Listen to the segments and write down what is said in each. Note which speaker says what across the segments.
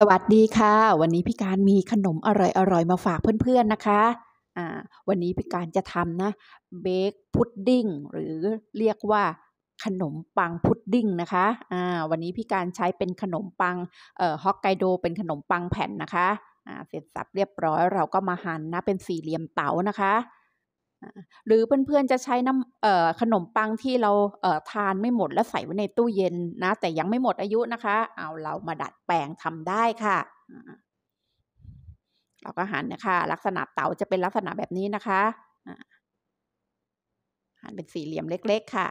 Speaker 1: สวัสดีค่ะ วันนี้พี่การมีขนมอร่อยๆมาฝากเพื่อนๆนะคะอ่าวันนี้พี่การจะทำนะเบคพุดดิ้งหรือเรียกว่าขนมปังพุดดิ้งนะคะอ่าวันนี้พี่การใช้เป็นขนมปังเอ่อฮอกไกโด เป็นขนมปังแผ่นนะคะอ่าเสร็จสับเรียบร้อยเราก็มาหั่นนะเป็นสี่เหลี่ยมเต๋านะคะหรือเพื่อนๆจะใช้น้ำขนมปังที่เราทานไม่หมดแล้วใส่ไว้ในตู้เย็นนะ แต่ยังไม่หมดอายุนะคะ เอาเรามาดัดแปลงทำได้ค่ะเราก็หันนะคะ ลักษณะเต๋าจะเป็นลักษณะแบบนี้นะคะหันเป็นสี่เหลี่ยมเล็กๆค่ะ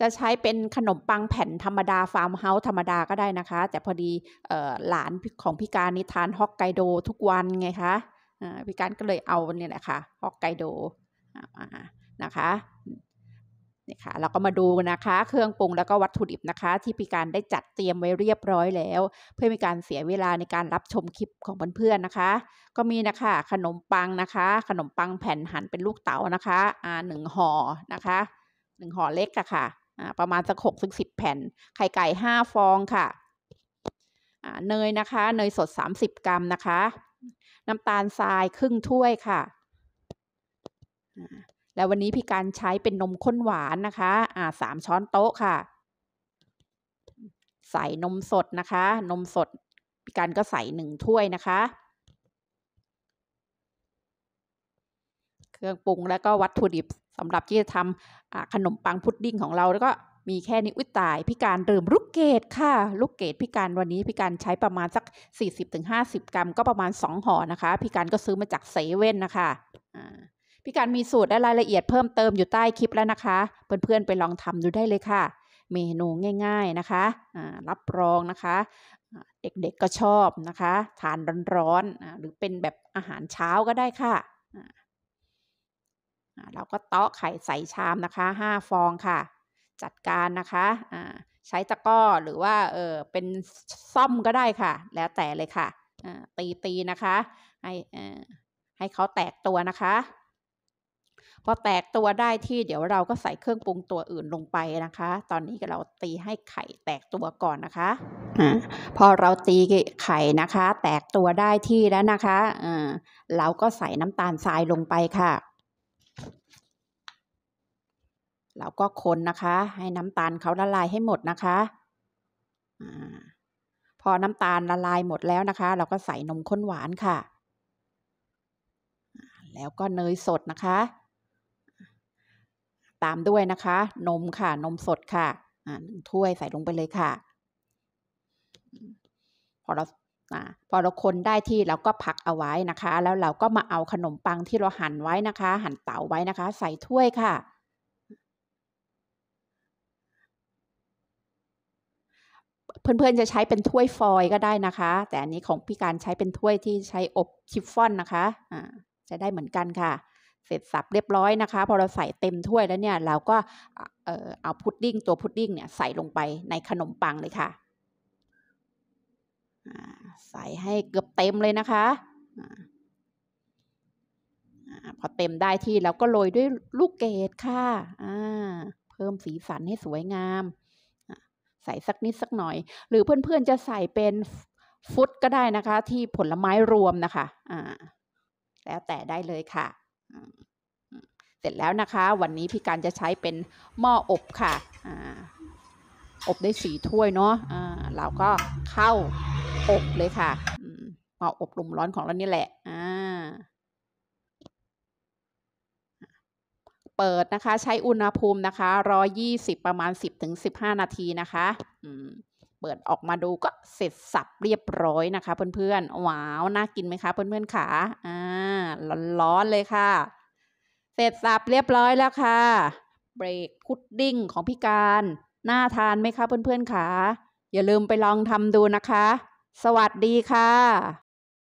Speaker 1: จะใช้เป็นขนมปังแผ่นธรรมดาฟาร์มเฮาส์ธรรมดา ก็ได้นะคะ แต่พอดีหลานของพี่การนิทานฮอกไกโดทุกวันไงคะพี่การก็เลยเอาเนี่ยแหละค่ะฮอกไกโดมานะคะนี่ค่ะ เราก็มาดูนะคะเครื่องปรุงแล้วก็วัตถุดิบนะคะ ที่พี่การได้จัดเตรียมไว้เรียบร้อยแล้ว เพื่อมีการเสียเวลาในการรับชมคลิปของเพื่อนๆนะคะ ก็มีนะคะขนมปังนะคะ ขนมปังแผ่นหั่นเป็นลูกเต๋านะคะอ่าหนึ่งห่อนะคะหนึ่งห่อเล็กอะค่ะอ่าประมาณสักหกถึงสิบแผ่นไข่ไก่ห้าฟองค่ะเนยนะคะเนยสดสามสิบกรัมนะคะน้ำตาลทรายครึ่งถ้วยค่ะ แล้ววันนี้พี่การใช้เป็นนมข้นหวานนะคะสามช้อนโต๊ะค่ะ ใส่นมสดนะคะ นมสด พี่การก็ใส่หนึ่งถ้วยนะคะ เครื่องปรุงแล้วก็วัตถุดิบสำหรับที่จะทำขนมปังพุดดิ้งของเราแล้วก็มีแค่นี้อุ้ยตายพิการเริ่มลูกเกดค่ะ ลูกเกดพิการวันนี้พิการใช้ประมาณสัก40-50 กรัมก็ประมาณ 2ห่อนะคะพิการก็ซื้อมาจากเซเว่นนะคะพิการมีสูตรและรายละเอียดเพิ่มเติมอยู่ใต้คลิปแล้วนะคะ เพื่อนๆไปลองทำดูได้เลยค่ะ เมนูง่าย ๆนะคะรับรองนะคะ เด็กๆก็ชอบนะคะทานร้อนๆหรือเป็นแบบอาหารเช้าก็ได้ค่ะเราก็เตาะไข่ใส่ชามนะคะ 5 ฟองค่ะจัดการนะคะะใช้ตะก้อหรือว่าเออเป็นซ่อมก็ได้ค่ะ แล้วแต่เลยค่ะตีตีนะคะ ให้ให้เขาแตกตัวนะคะ พอแตกตัวได้ที่เดี๋ยวเราก็ใส่เครื่องปรุงตัวอื่นลงไปนะคะ ตอนนี้เราตีให้ไข่แตกตัวก่อนนะคะ พอเราตีไข่นะคะ แตกตัวได้ที่แล้วนะคะเราก็ใส่น้ำตาลทรายลงไปค่ะเราก็คนนะคะ ให้น้ำตาลเขาละลายให้หมดนะคะอพอน้ำตาลละลายหมดแล้วนะคะ เราก็ใส่นมข้นหวานค่ะแล้วก็เนยสดนะคะ ตามด้วยนะคะ นมค่ะ นมสดค่ะหนึ่งถ้วยใส่ลงไปเลยค่ะ พอเราพอเราคนได้ที่เราก็พักเอาไว้นะคะ แล้วเราก็มาเอาขนมปังที่เราหั่นไว้นะคะ หั่นเต๋าไว้นะคะ ใส่ถ้วยค่ะเพื่อนๆ จะใช้เป็นถ้วยฟอยก็ได้นะคะ แต่อันนี้ของพี่การใช้เป็นถ้วยที่ใช้อบชิฟฟ่อนนะคะอ่า จะได้เหมือนกันค่ะ เสร็จสับเรียบร้อยนะคะพอเราใส่เต็มถ้วยแล้วเนี่ยเราก็เออเอาพุดดิ้งตัวพุดดิ้งเนี่ยใส่ลงไปในขนมปังเลยค่ะ ใส่ให้เกือบเต็มเลยนะคะ พอเต็มได้ที่แล้วก็โรยด้วยลูกเกดค่ะเพิ่มสีสันให้สวยงามใส่สักนิดสักหน่อย หรือเพื่อนๆจะใส่เป็นฟุตก็ได้นะคะ ที่ผลไม้รวมนะคะ อ่า แล้วแต่ได้เลยค่ะเสร็จแล้วนะคะ วันนี้พี่การจะใช้เป็นหม้ออบค่ะออบได้สีถ้วยเนาะาเราก็เข้าอบเลยค่ะหม้ออบลมร้อนของเรานี่แหละอ่าเปิดนะคะใช้อุณหภูมินะคะร้อยี่สิบประมาณสิบถึงสิบห้านาทีนะคะเปิดออกมาดูก็เสร็จสับเรียบร้อย นะคะเพื่อนๆ ว้าว น่ากินไหมคะเพื่อนๆขาอ่าร้อนๆเลยค่ะ เสร็จสับเรียบร้อยแล้วค่ะเบรกพุดดิ้งของพี่การน่าทานไหมคะเพื่อนๆขาอย่าลืมไปลองทำดูนะคะ สวัสดีค่ะ